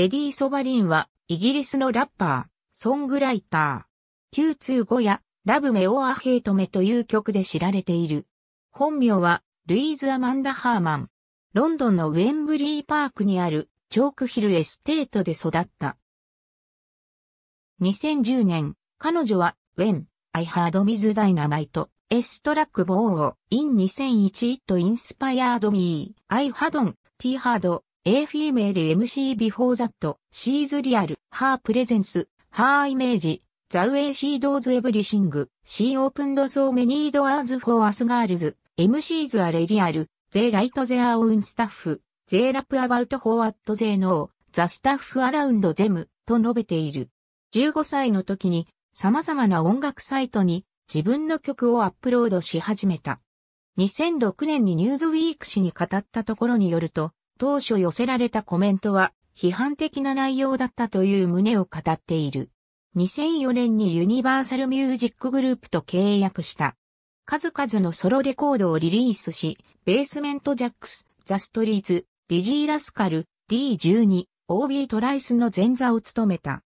レディー・ソバリンは、イギリスのラッパー、ソングライター。925や、ラブ・メ・オア・ヘイト・メという曲で知られている。本名は、ルイーズ・アマンダ・ハーマン。ロンドンのウェンブリーパークにある、チョークヒルエステートで育った。2010年、彼女は、ウェン、ア I h ー a r d With Dynamite, Struck Ball, In 2001 It Inspired Me, I Hadn't, T Hard, A Female MC Before That, She's Real, Her Presence, Her Image, The Way She Does Everything, She Opened So Many Doors for Us Girls, MCs Are Real, They Write Their Own s t u f f They Rap About for What They Know, The Staff Around Them と述べている。15歳の時に様々な音楽サイトに自分の曲をアップロードし始めた。2006年にニュースウィーク誌に語ったところによると、当初寄せられたコメントは批判的な内容だったという旨を語っている。2004年にユニバーサルミュージックグループと契約した。数々のソロレコードをリリースし、ベースメントジャックス、ザストリーズ、ィジーラスカル、D12、OB トライスの前座を務めた。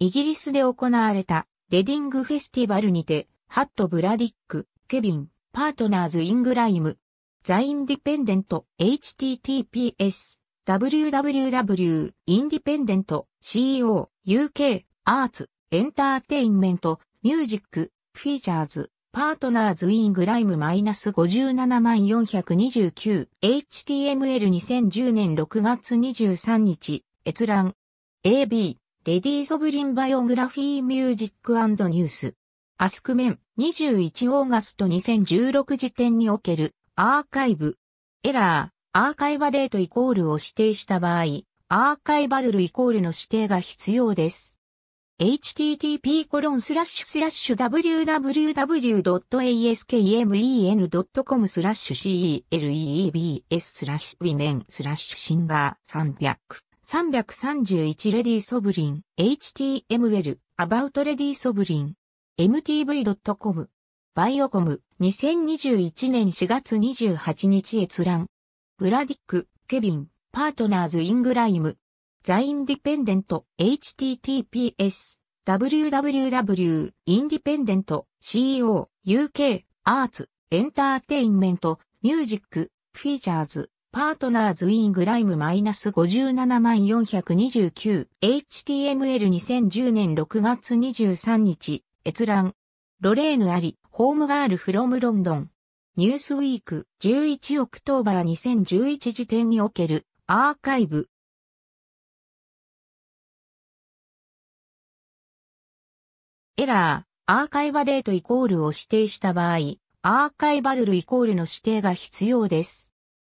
イギリスで行われたレディングフェスティバルにて、ハット・ブラディック、ケビン、パートナーズ・イングライム、ザインディペンデント https www.independent.co.uk アーツエンターテインメントミュージックフィーチャーズパートナーズイングライムマイナス57万 429HTML2010 年6月23日閲覧 AB レディーズ・オブ・リン・バイオグラフィー・ミュージック・ニュースアスクメン21オーガスト2016時点におけるアーカイブ。エラー、アーカイバデートイコールを指定した場合、アーカイバルルイコールの指定が必要です。http://www.askemen.com スラッシュ celebs スラッシュ women スラッシュシンガー300 331レディソブリン html about レディソブリン mtv.com バイオコム、2021年4月28日閲覧。ブラディック、ケビン、パートナーズ・イングライム。ザ・インディペンデント、https、www、インディペンデント、co、uk、アーツ、エンターテインメント、ミュージック、フィーチャーズ、パートナーズ・イングライムマイナス57429、HTML2010 年6月23日、閲覧。ロレーヌあり、ホームガールフロムロンドン。ニュースウィーク11オクトーバー2011時点におけるアーカイブ。エラー、アーカイバデートイコールを指定した場合、アーカイバルルイコールの指定が必要です。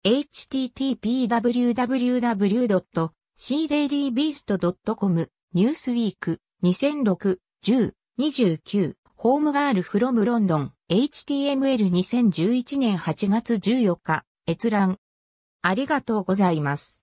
http://www.cdailybeast.com ニュースウィーク2006-10-29ホームガールフロムロンドン HTML2011 年8月14日閲覧ありがとうございます。